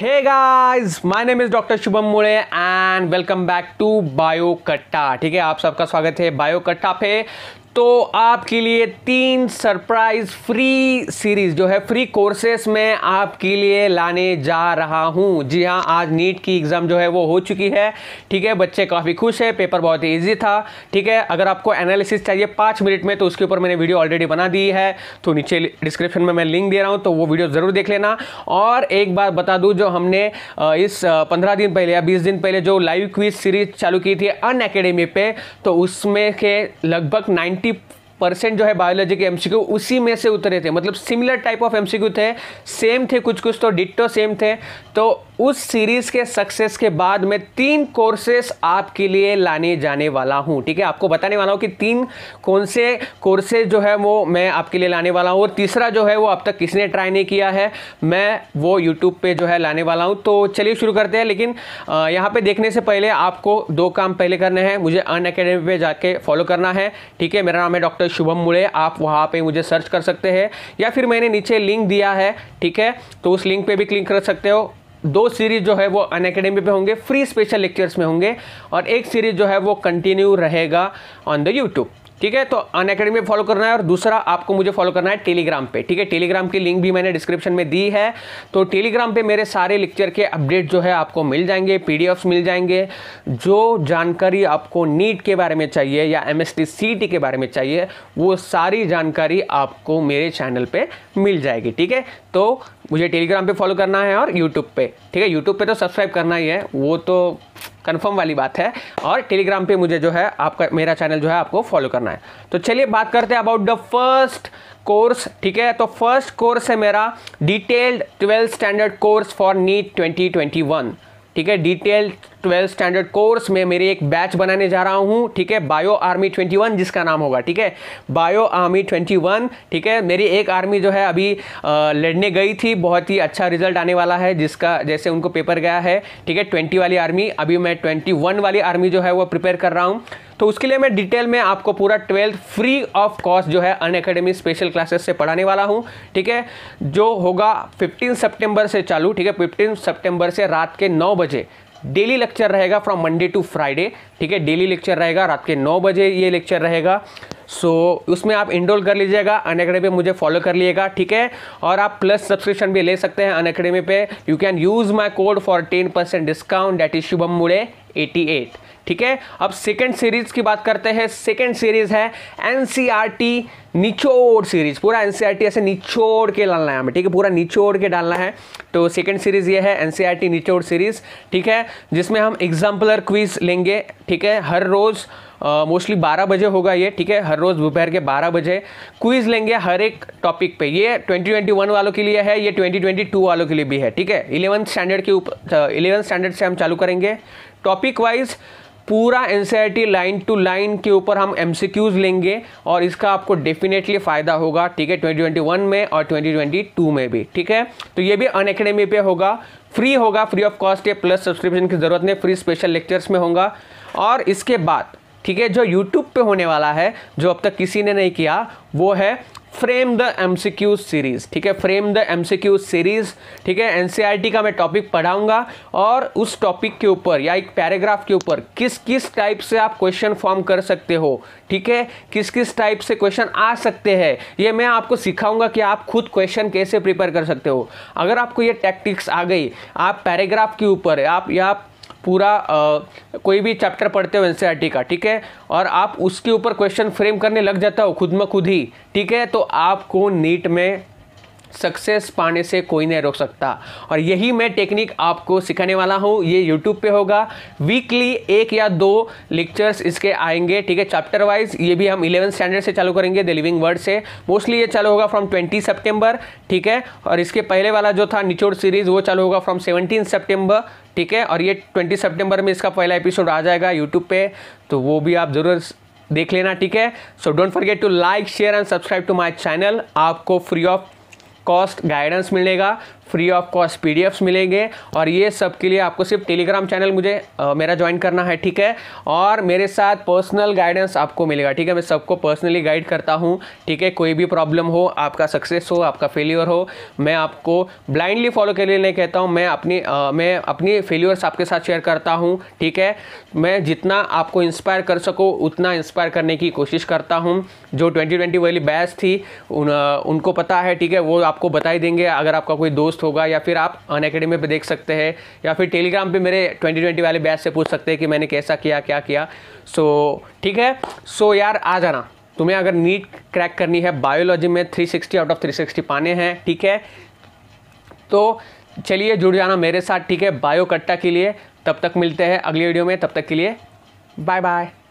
hey guys my name is doctor Shubham Mude and welcome back to bio Katta ठीक है आप सबका स्वागत है बायो कट्टा पे तो आपके लिए तीन सरप्राइज फ्री सीरीज जो है फ्री कोर्सेस में आपके लिए लाने जा रहा हूं जी हां आज नीट की एग्ज़ाम जो है वो हो चुकी है ठीक है बच्चे काफ़ी खुश है पेपर बहुत ही ईजी था ठीक है अगर आपको एनालिसिस चाहिए पाँच मिनट में तो उसके ऊपर मैंने वीडियो ऑलरेडी बना दी है तो नीचे डिस्क्रिप्शन में मैं लिंक दे रहा हूँ तो वो वीडियो ज़रूर देख लेना और एक बार बता दूँ जो हमने इस पंद्रह दिन पहले या बीस दिन पहले जो लाइव क्विज सीरीज चालू की थी अन अकेडमी पे तो उसमें के लगभग नाइन नाइन्टी परसेंट जो है बायोलॉजी के एमसीक्यू उसी में से उतरे थे मतलब सिमिलर टाइप ऑफ एमसीक्यू थे सेम थे कुछ कुछ तो डिट्टो सेम थे तो उस सीरीज़ के सक्सेस के बाद मैं तीन कोर्सेस आपके लिए लाने जाने वाला हूँ ठीक है आपको बताने वाला हूँ कि तीन कौन से कोर्सेज जो है वो मैं आपके लिए लाने वाला हूँ और तीसरा जो है वो अब तक किसी ने ट्राई नहीं किया है मैं वो यूट्यूब पे जो है लाने वाला हूँ तो चलिए शुरू करते हैं लेकिन यहाँ पर देखने से पहले आपको दो काम पहले करने हैं मुझे अन अकेडमी पर जाके फॉलो करना है ठीक है मेरा नाम है डॉक्टर शुभम मुड़े आप वहाँ पर मुझे सर्च कर सकते हैं या फिर मैंने नीचे लिंक दिया है ठीक है तो उस लिंक पर भी क्लिक कर सकते हो दो सीरीज जो है वो अन अकेडमी पर होंगे फ्री स्पेशल लेक्चर्स में होंगे और एक सीरीज जो है वो कंटिन्यू रहेगा ऑन द यूट्यूब ठीक है तो अन अकेडमी फॉलो करना है और दूसरा आपको मुझे फॉलो करना है टेलीग्राम पे ठीक है टेलीग्राम की लिंक भी मैंने डिस्क्रिप्शन में दी है तो टेलीग्राम पे मेरे सारे लेक्चर के अपडेट जो है आपको मिल जाएंगे पी मिल जाएंगे जो जानकारी आपको नीट के बारे में चाहिए या एम एस के बारे में चाहिए वो सारी जानकारी आपको मेरे चैनल पर मिल जाएगी ठीक है तो मुझे टेलीग्राम पर फॉलो करना है और यूट्यूब पर ठीक है यूट्यूब पर तो सब्सक्राइब करना ही है वो तो कंफर्म वाली बात है और टेलीग्राम पे मुझे जो है आपका मेरा चैनल जो है आपको फॉलो करना है तो चलिए बात करते हैं अबाउट द फर्स्ट कोर्स ठीक है तो फर्स्ट कोर्स है मेरा detailed twelfth standard course for NEET 2021 ठीक है डिटेल्ड ट्वेल्थ स्टैंडर्ड कोर्स में मेरी एक बैच बनाने जा रहा हूँ ठीक है बायो आर्मी 21 जिसका नाम होगा ठीक है बायो आर्मी 21 ठीक है मेरी एक आर्मी जो है अभी आ, लड़ने गई थी बहुत ही अच्छा रिजल्ट आने वाला है जिसका जैसे उनको पेपर गया है ठीक है ट्वेंटी वाली आर्मी अभी मैं ट्वेंटी वाली आर्मी जो है वो प्रिपेयर कर रहा हूँ तो उसके लिए मैं डिटेल में आपको पूरा ट्वेल्थ फ्री ऑफ कॉस्ट जो है अन अकेडमी स्पेशल क्लासेस से पढ़ाने वाला हूँ ठीक है जो होगा 15 सितंबर से चालू ठीक है 15 सितंबर से रात के 9 बजे डेली लेक्चर रहेगा फ्रॉम मंडे टू फ्राइडे ठीक है डेली लेक्चर रहेगा रात के नौ बजे ये लेक्चर रहेगा सो so, उसमें आप इनरोल कर लीजिएगा अन अकेडमी मुझे फॉलो कर लीजिएगा ठीक है और आप प्लस सब्सक्रिप्शन भी ले सकते हैं अन अकेडमी पे you can use my code for ten percent discount that is Shubham Mude 88 ठीक है अब सेकेंड सीरीज की बात करते हैं सेकेंड सीरीज है एनसीईआरटी e निचोड़ सीरीज पूरा एनसीईआरटी e ऐसे निचोड़ के डालना है हमें ठीक है पूरा निचोड़ के डालना है तो सेकेंड सीरीज ये है एनसीईआरटी e निचोड़ सीरीज ठीक है जिसमें हम एग्जाम्पलर क्विज लेंगे ठीक है हर रोज़ मोस्टली uh, बारह बजे होगा ये ठीक है हर रोज़ दोपहर के बारह बजे क्विज लेंगे हर एक टॉपिक पे ये 2021 वालों के लिए है ये 2022 वालों के लिए भी है ठीक है इलेवन स्टैंडर्ड के ऊपर इलेवन स्टैंडर्ड से हम चालू करेंगे टॉपिक वाइज पूरा एन लाइन टू लाइन के ऊपर हम एम लेंगे और इसका आपको डेफिनेटली फ़ायदा होगा ठीक है 2021 में और 2022 में भी ठीक है तो ये भी अन अकेडमी पर होगा फ्री होगा फ्री ऑफ कॉस्ट है प्लस सब्सक्रिप्शन की ज़रूरत नहीं फ्री स्पेशल लेक्चर्स में होगा और इसके बाद ठीक है जो यूट्यूब पे होने वाला है जो अब तक किसी ने नहीं किया वो है फ्रेम द एमसीक्यू सीरीज ठीक है फ्रेम द एमसीक्यू सीरीज ठीक है एनसीईआरटी का मैं टॉपिक पढ़ाऊंगा और उस टॉपिक के ऊपर या एक पैराग्राफ के ऊपर किस किस टाइप से आप क्वेश्चन फॉर्म कर सकते हो ठीक है किस किस टाइप से क्वेश्चन आ सकते हैं ये मैं आपको सिखाऊंगा कि आप खुद क्वेश्चन कैसे प्रिपेयर कर सकते हो अगर आपको ये टैक्टिक्स आ गई आप पैराग्राफ के ऊपर आप या पूरा आ, कोई भी चैप्टर पढ़ते हो एन e का ठीक है और आप उसके ऊपर क्वेश्चन फ्रेम करने लग जाता हो खुद में खुद ही ठीक है तो आपको नीट में सक्सेस पाने से कोई नहीं रोक सकता और यही मैं टेक्निक आपको सिखाने वाला हूँ ये यूट्यूब पे होगा वीकली एक या दो लेक्चर्स इसके आएंगे ठीक है चैप्टर वाइज ये भी हम इलेवन स्टैंडर्ड से चालू करेंगे द लिविंग वर्ड से मोस्टली ये चालू होगा फ्रॉम ट्वेंटी सेप्टेम्बर ठीक है और इसके पहले वाला जो था निचोड़ सीरीज़ वो चालू होगा फ्रॉम सेवनटीन सेप्टेम्बर ठीक है और ये ट्वेंटी सेप्टेम्बर में इसका पहला एपिसोड आ जाएगा यूट्यूब पर तो वो भी आप ज़रूर देख लेना ठीक है so don't forget to like share and subscribe to my channel आपको फ्री ऑफ कॉस्ट गाइडेंस मिलेगा फ्री ऑफ कॉस्ट पी मिलेंगे और ये सब के लिए आपको सिर्फ टेलीग्राम चैनल मुझे आ, मेरा ज्वाइन करना है ठीक है और मेरे साथ पर्सनल गाइडेंस आपको मिलेगा ठीक है मैं सबको पर्सनली गाइड करता हूँ ठीक है कोई भी प्रॉब्लम हो आपका सक्सेस हो आपका फेल्यूर हो मैं आपको ब्लाइंडली फॉलो के लिए नहीं कहता हूँ मैं अपनी आ, मैं अपनी फेल्यूर्स आपके साथ शेयर करता हूँ ठीक है मैं जितना आपको इंस्पायर कर सकूँ उतना इंस्पायर करने की कोशिश करता हूँ जो ट्वेंटी वाली बैच थी उन, उनको पता है ठीक है वो आपको बताई देंगे अगर आपका कोई दोस्त पोस्ट होगा या फिर आप अन अकेडमी पर देख सकते हैं या फिर टेलीग्राम पे मेरे 2020 वाले बैच से पूछ सकते हैं कि मैंने कैसा किया क्या किया सो so, ठीक है सो so, यार आ जाना तुम्हें अगर नीट क्रैक करनी है बायोलॉजी में 360 आउट ऑफ 360 पाने हैं ठीक है तो चलिए जुड़ जाना मेरे साथ ठीक है बायो कट्टा के लिए तब तक मिलते हैं अगली वीडियो में तब तक के लिए बाय बाय